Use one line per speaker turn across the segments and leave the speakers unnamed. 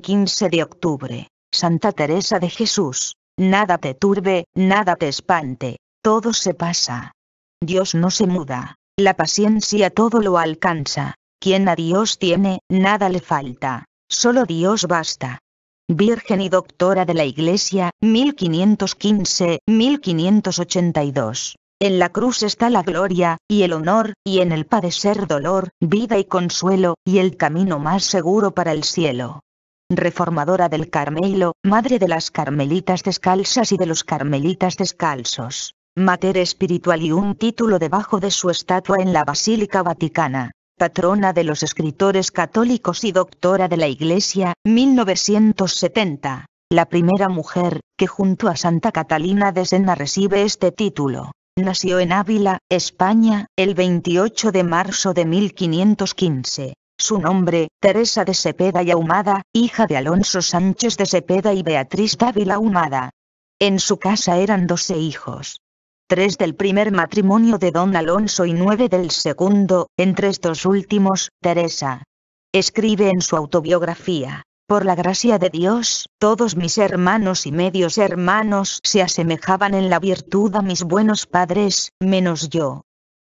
15 de octubre, Santa Teresa de Jesús, nada te turbe, nada te espante, todo se pasa. Dios no se muda, la paciencia todo lo alcanza, quien a Dios tiene, nada le falta, solo Dios basta. Virgen y doctora de la Iglesia, 1515-1582. En la cruz está la gloria, y el honor, y en el padecer dolor, vida y consuelo, y el camino más seguro para el cielo reformadora del Carmelo, madre de las carmelitas descalzas y de los carmelitas descalzos, mater espiritual y un título debajo de su estatua en la Basílica Vaticana, patrona de los escritores católicos y doctora de la Iglesia, 1970, la primera mujer, que junto a Santa Catalina de Sena recibe este título. Nació en Ávila, España, el 28 de marzo de 1515. Su nombre, Teresa de Cepeda y Ahumada, hija de Alonso Sánchez de Cepeda y Beatriz Dávila Ahumada. En su casa eran doce hijos. Tres del primer matrimonio de don Alonso y nueve del segundo, entre estos últimos, Teresa. Escribe en su autobiografía. Por la gracia de Dios, todos mis hermanos y medios hermanos se asemejaban en la virtud a mis buenos padres, menos yo.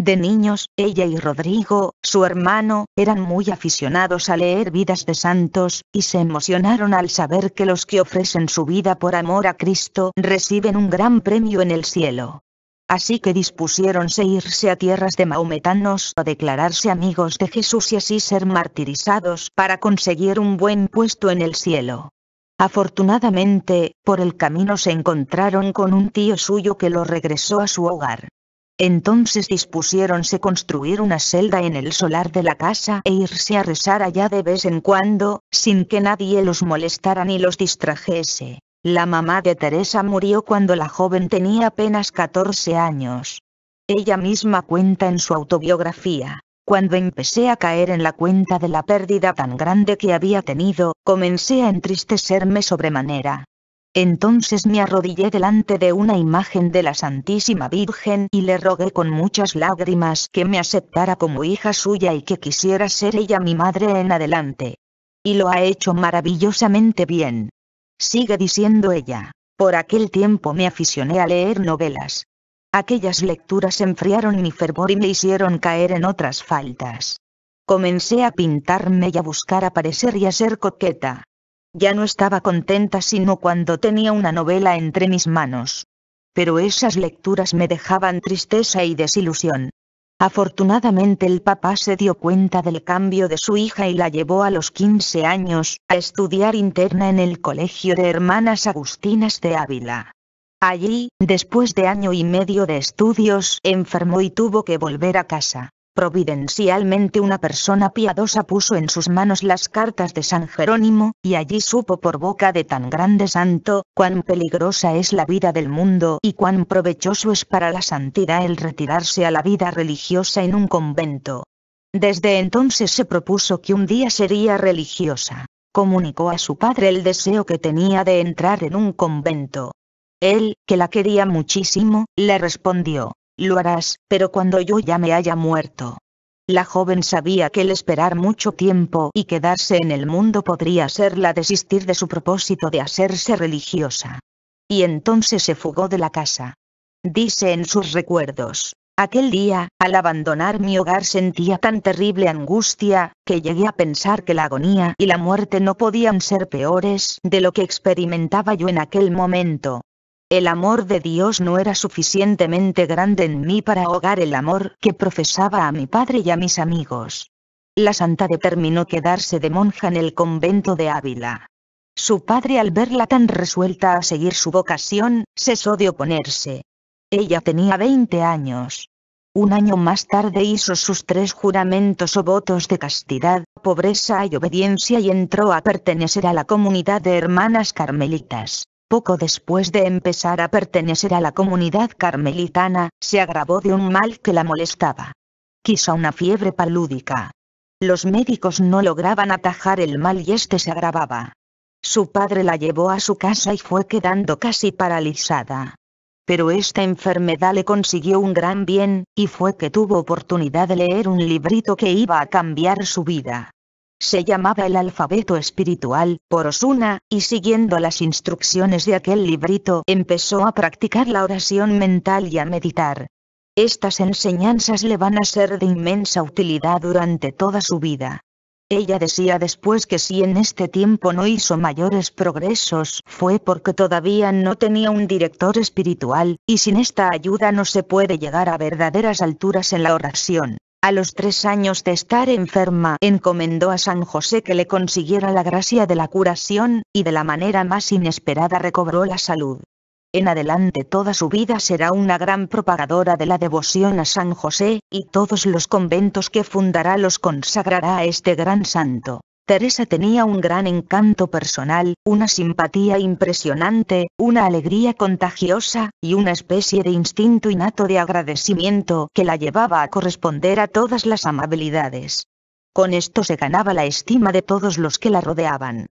De niños, ella y Rodrigo, su hermano, eran muy aficionados a leer vidas de santos, y se emocionaron al saber que los que ofrecen su vida por amor a Cristo reciben un gran premio en el cielo. Así que dispusieronse irse a tierras de maometanos o declararse amigos de Jesús y así ser martirizados para conseguir un buen puesto en el cielo. Afortunadamente, por el camino se encontraron con un tío suyo que lo regresó a su hogar. Entonces dispusiéronse construir una celda en el solar de la casa e irse a rezar allá de vez en cuando, sin que nadie los molestara ni los distrajese. La mamá de Teresa murió cuando la joven tenía apenas 14 años. Ella misma cuenta en su autobiografía. Cuando empecé a caer en la cuenta de la pérdida tan grande que había tenido, comencé a entristecerme sobremanera. Entonces me arrodillé delante de una imagen de la Santísima Virgen y le rogué con muchas lágrimas que me aceptara como hija suya y que quisiera ser ella mi madre en adelante. Y lo ha hecho maravillosamente bien. Sigue diciendo ella. Por aquel tiempo me aficioné a leer novelas. Aquellas lecturas enfriaron mi fervor y me hicieron caer en otras faltas. Comencé a pintarme y a buscar aparecer y a ser coqueta. Ya no estaba contenta sino cuando tenía una novela entre mis manos. Pero esas lecturas me dejaban tristeza y desilusión. Afortunadamente el papá se dio cuenta del cambio de su hija y la llevó a los 15 años a estudiar interna en el Colegio de Hermanas Agustinas de Ávila. Allí, después de año y medio de estudios, enfermó y tuvo que volver a casa. Providencialmente una persona piadosa puso en sus manos las cartas de San Jerónimo, y allí supo por boca de tan grande santo, cuán peligrosa es la vida del mundo y cuán provechoso es para la santidad el retirarse a la vida religiosa en un convento. Desde entonces se propuso que un día sería religiosa. Comunicó a su padre el deseo que tenía de entrar en un convento. Él, que la quería muchísimo, le respondió, lo harás, pero cuando yo ya me haya muerto. La joven sabía que el esperar mucho tiempo y quedarse en el mundo podría la desistir de su propósito de hacerse religiosa. Y entonces se fugó de la casa. Dice en sus recuerdos, Aquel día, al abandonar mi hogar sentía tan terrible angustia, que llegué a pensar que la agonía y la muerte no podían ser peores de lo que experimentaba yo en aquel momento, el amor de Dios no era suficientemente grande en mí para ahogar el amor que profesaba a mi padre y a mis amigos. La santa determinó quedarse de monja en el convento de Ávila. Su padre al verla tan resuelta a seguir su vocación, cesó de oponerse. Ella tenía 20 años. Un año más tarde hizo sus tres juramentos o votos de castidad, pobreza y obediencia y entró a pertenecer a la comunidad de hermanas carmelitas poco después de empezar a pertenecer a la comunidad carmelitana, se agravó de un mal que la molestaba. Quizá una fiebre palúdica. Los médicos no lograban atajar el mal y este se agravaba. Su padre la llevó a su casa y fue quedando casi paralizada. Pero esta enfermedad le consiguió un gran bien, y fue que tuvo oportunidad de leer un librito que iba a cambiar su vida se llamaba el alfabeto espiritual, por Osuna, y siguiendo las instrucciones de aquel librito empezó a practicar la oración mental y a meditar. Estas enseñanzas le van a ser de inmensa utilidad durante toda su vida. Ella decía después que si en este tiempo no hizo mayores progresos fue porque todavía no tenía un director espiritual, y sin esta ayuda no se puede llegar a verdaderas alturas en la oración. A los tres años de estar enferma, encomendó a San José que le consiguiera la gracia de la curación, y de la manera más inesperada recobró la salud. En adelante toda su vida será una gran propagadora de la devoción a San José, y todos los conventos que fundará los consagrará a este gran santo. Teresa tenía un gran encanto personal, una simpatía impresionante, una alegría contagiosa, y una especie de instinto innato de agradecimiento que la llevaba a corresponder a todas las amabilidades. Con esto se ganaba la estima de todos los que la rodeaban.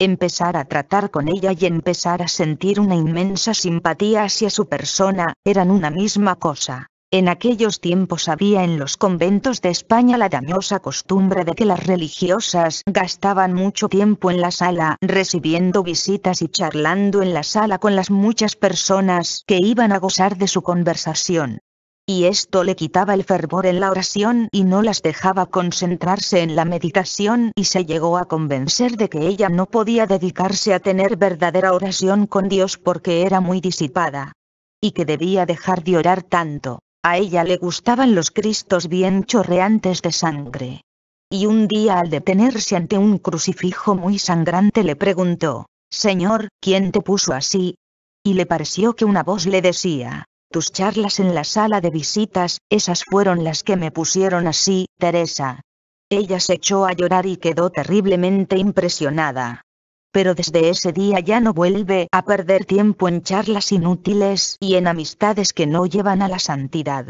Empezar a tratar con ella y empezar a sentir una inmensa simpatía hacia su persona, eran una misma cosa. En aquellos tiempos había en los conventos de España la dañosa costumbre de que las religiosas gastaban mucho tiempo en la sala, recibiendo visitas y charlando en la sala con las muchas personas que iban a gozar de su conversación. Y esto le quitaba el fervor en la oración y no las dejaba concentrarse en la meditación y se llegó a convencer de que ella no podía dedicarse a tener verdadera oración con Dios porque era muy disipada. Y que debía dejar de orar tanto. A ella le gustaban los cristos bien chorreantes de sangre. Y un día al detenerse ante un crucifijo muy sangrante le preguntó, Señor, ¿quién te puso así? Y le pareció que una voz le decía, tus charlas en la sala de visitas, esas fueron las que me pusieron así, Teresa. Ella se echó a llorar y quedó terriblemente impresionada pero desde ese día ya no vuelve a perder tiempo en charlas inútiles y en amistades que no llevan a la santidad.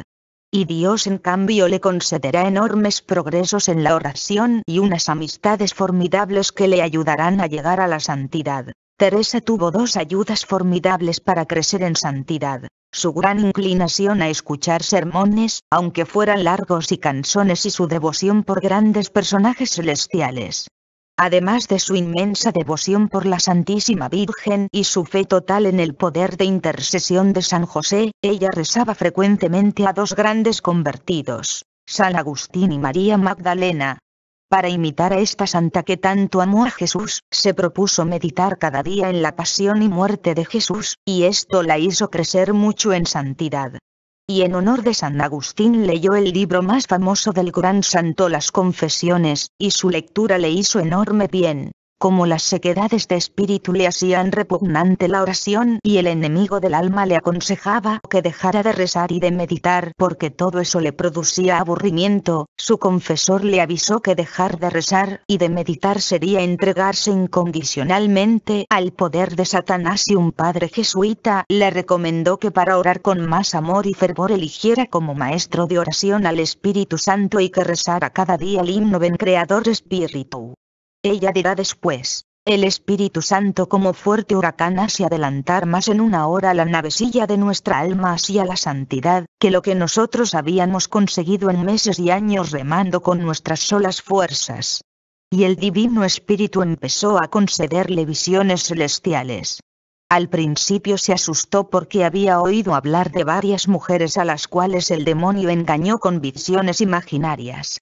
Y Dios en cambio le concederá enormes progresos en la oración y unas amistades formidables que le ayudarán a llegar a la santidad. Teresa tuvo dos ayudas formidables para crecer en santidad, su gran inclinación a escuchar sermones, aunque fueran largos y cansones y su devoción por grandes personajes celestiales además de su inmensa devoción por la Santísima Virgen y su fe total en el poder de intercesión de San José, ella rezaba frecuentemente a dos grandes convertidos, San Agustín y María Magdalena. Para imitar a esta santa que tanto amó a Jesús, se propuso meditar cada día en la pasión y muerte de Jesús, y esto la hizo crecer mucho en santidad y en honor de San Agustín leyó el libro más famoso del gran santo Las Confesiones, y su lectura le hizo enorme bien, como las sequedades de espíritu le hacían repugnante la oración y el enemigo del alma le aconsejaba que dejara de rezar y de meditar porque todo eso le producía aburrimiento, su confesor le avisó que dejar de rezar y de meditar sería entregarse incondicionalmente al poder de Satanás y un padre jesuita le recomendó que para orar con más amor y fervor eligiera como maestro de oración al Espíritu Santo y que rezara cada día el himno Ven Creador Espíritu. Ella dirá después, el Espíritu Santo como fuerte huracán hace adelantar más en una hora la navecilla de nuestra alma hacia la santidad, que lo que nosotros habíamos conseguido en meses y años remando con nuestras solas fuerzas. Y el Divino Espíritu empezó a concederle visiones celestiales. Al principio se asustó porque había oído hablar de varias mujeres a las cuales el demonio engañó con visiones imaginarias,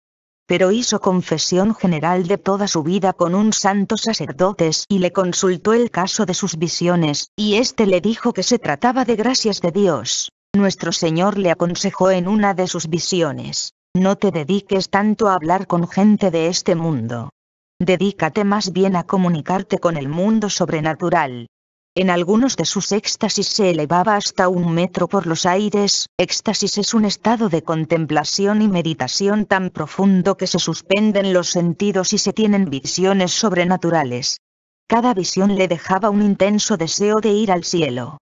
pero hizo confesión general de toda su vida con un santo sacerdote y le consultó el caso de sus visiones, y éste le dijo que se trataba de gracias de Dios. Nuestro Señor le aconsejó en una de sus visiones, no te dediques tanto a hablar con gente de este mundo. Dedícate más bien a comunicarte con el mundo sobrenatural, en algunos de sus éxtasis se elevaba hasta un metro por los aires, éxtasis es un estado de contemplación y meditación tan profundo que se suspenden los sentidos y se tienen visiones sobrenaturales. Cada visión le dejaba un intenso deseo de ir al cielo.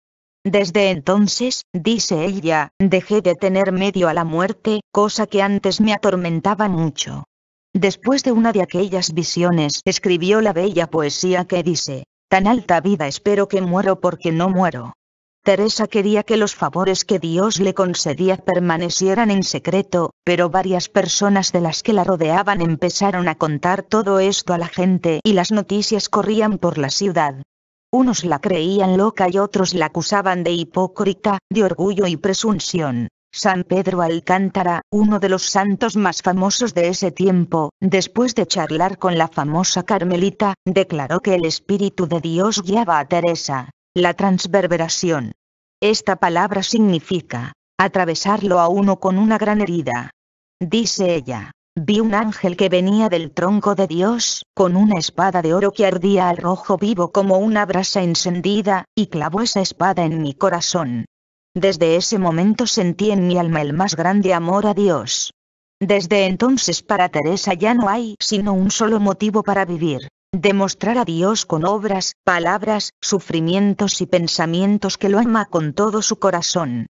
Desde entonces, dice ella, dejé de tener medio a la muerte, cosa que antes me atormentaba mucho. Después de una de aquellas visiones escribió la bella poesía que dice, Tan alta vida espero que muero porque no muero. Teresa quería que los favores que Dios le concedía permanecieran en secreto, pero varias personas de las que la rodeaban empezaron a contar todo esto a la gente y las noticias corrían por la ciudad. Unos la creían loca y otros la acusaban de hipócrita, de orgullo y presunción. San Pedro Alcántara, uno de los santos más famosos de ese tiempo, después de charlar con la famosa Carmelita, declaró que el Espíritu de Dios guiaba a Teresa. La transverberación. Esta palabra significa, atravesarlo a uno con una gran herida. Dice ella, vi un ángel que venía del tronco de Dios, con una espada de oro que ardía al rojo vivo como una brasa encendida, y clavó esa espada en mi corazón. Desde ese momento sentí en mi alma el más grande amor a Dios. Desde entonces para Teresa ya no hay sino un solo motivo para vivir, demostrar a Dios con obras, palabras, sufrimientos y pensamientos que lo ama con todo su corazón.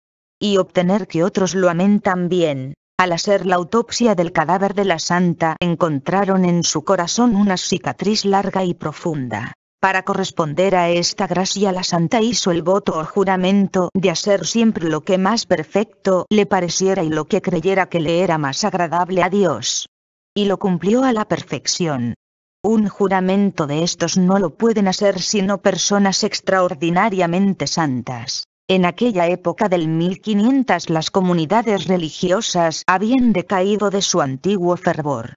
Y obtener que otros lo amen también. Al hacer la autopsia del cadáver de la santa encontraron en su corazón una cicatriz larga y profunda. Para corresponder a esta gracia la santa hizo el voto o juramento de hacer siempre lo que más perfecto le pareciera y lo que creyera que le era más agradable a Dios. Y lo cumplió a la perfección. Un juramento de estos no lo pueden hacer sino personas extraordinariamente santas. En aquella época del 1500 las comunidades religiosas habían decaído de su antiguo fervor.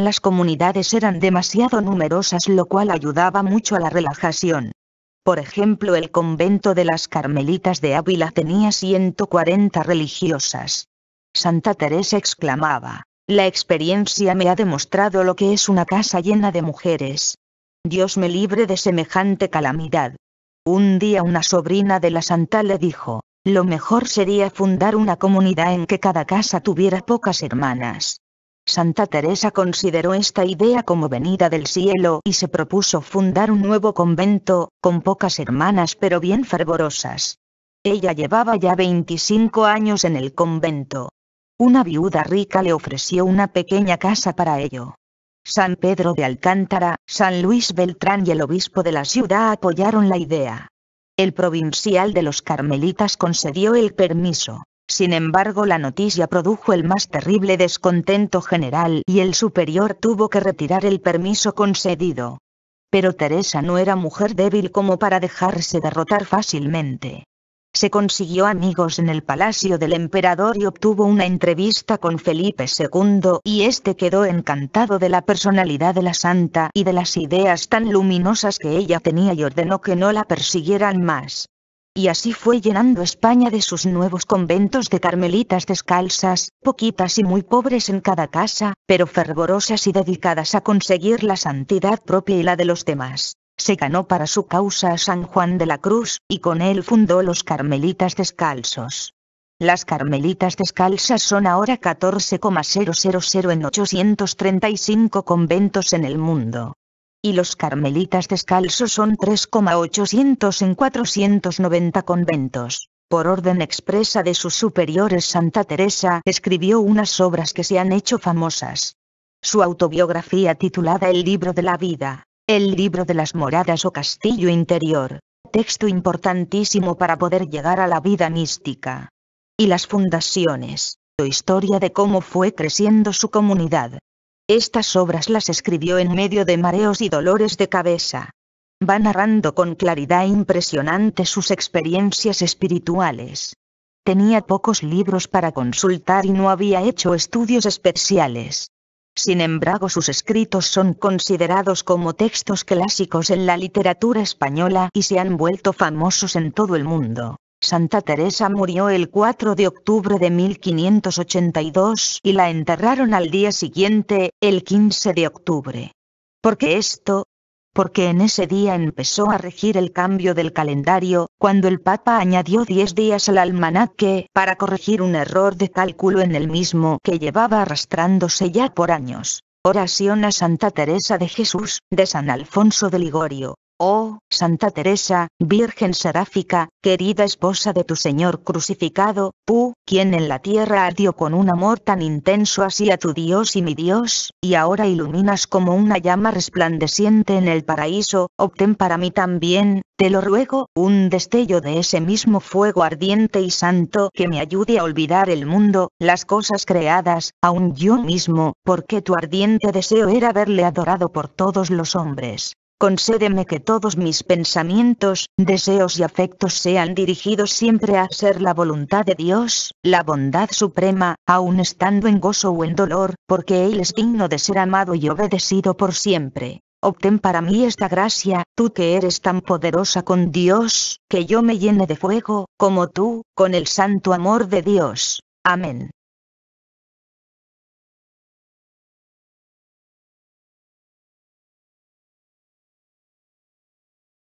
Las comunidades eran demasiado numerosas lo cual ayudaba mucho a la relajación. Por ejemplo el convento de las Carmelitas de Ávila tenía 140 religiosas. Santa Teresa exclamaba, la experiencia me ha demostrado lo que es una casa llena de mujeres. Dios me libre de semejante calamidad. Un día una sobrina de la santa le dijo, lo mejor sería fundar una comunidad en que cada casa tuviera pocas hermanas. Santa Teresa consideró esta idea como venida del cielo y se propuso fundar un nuevo convento, con pocas hermanas pero bien fervorosas. Ella llevaba ya 25 años en el convento. Una viuda rica le ofreció una pequeña casa para ello. San Pedro de Alcántara, San Luis Beltrán y el obispo de la ciudad apoyaron la idea. El provincial de los carmelitas concedió el permiso. Sin embargo la noticia produjo el más terrible descontento general y el superior tuvo que retirar el permiso concedido. Pero Teresa no era mujer débil como para dejarse derrotar fácilmente. Se consiguió amigos en el palacio del emperador y obtuvo una entrevista con Felipe II y este quedó encantado de la personalidad de la santa y de las ideas tan luminosas que ella tenía y ordenó que no la persiguieran más y así fue llenando España de sus nuevos conventos de carmelitas descalzas, poquitas y muy pobres en cada casa, pero fervorosas y dedicadas a conseguir la santidad propia y la de los demás. Se ganó para su causa a San Juan de la Cruz, y con él fundó los carmelitas descalzos. Las carmelitas descalzas son ahora 14,000 en 835 conventos en el mundo y los carmelitas descalzos son 3,800 en 490 conventos. Por orden expresa de sus superiores Santa Teresa escribió unas obras que se han hecho famosas. Su autobiografía titulada El libro de la vida, El libro de las moradas o castillo interior, texto importantísimo para poder llegar a la vida mística. Y las fundaciones, historia de cómo fue creciendo su comunidad, estas obras las escribió en medio de mareos y dolores de cabeza. Va narrando con claridad impresionante sus experiencias espirituales. Tenía pocos libros para consultar y no había hecho estudios especiales. Sin embargo, sus escritos son considerados como textos clásicos en la literatura española y se han vuelto famosos en todo el mundo. Santa Teresa murió el 4 de octubre de 1582 y la enterraron al día siguiente, el 15 de octubre. ¿Por qué esto? Porque en ese día empezó a regir el cambio del calendario, cuando el Papa añadió 10 días al almanaque para corregir un error de cálculo en el mismo que llevaba arrastrándose ya por años. Oración a Santa Teresa de Jesús, de San Alfonso de Ligorio. Oh, Santa Teresa, Virgen Seráfica, querida esposa de tu Señor crucificado, tú, quien en la tierra ardió con un amor tan intenso así a tu Dios y mi Dios, y ahora iluminas como una llama resplandeciente en el paraíso, obtén para mí también, te lo ruego, un destello de ese mismo fuego ardiente y santo que me ayude a olvidar el mundo, las cosas creadas, aun yo mismo, porque tu ardiente deseo era verle adorado por todos los hombres. Concédeme que todos mis pensamientos, deseos y afectos sean dirigidos siempre a ser la voluntad de Dios, la bondad suprema, aun estando en gozo o en dolor, porque Él es digno de ser amado y obedecido por siempre. Obtén para mí esta gracia, tú que eres tan poderosa con Dios, que yo me llene de fuego, como tú, con el santo amor de Dios. Amén.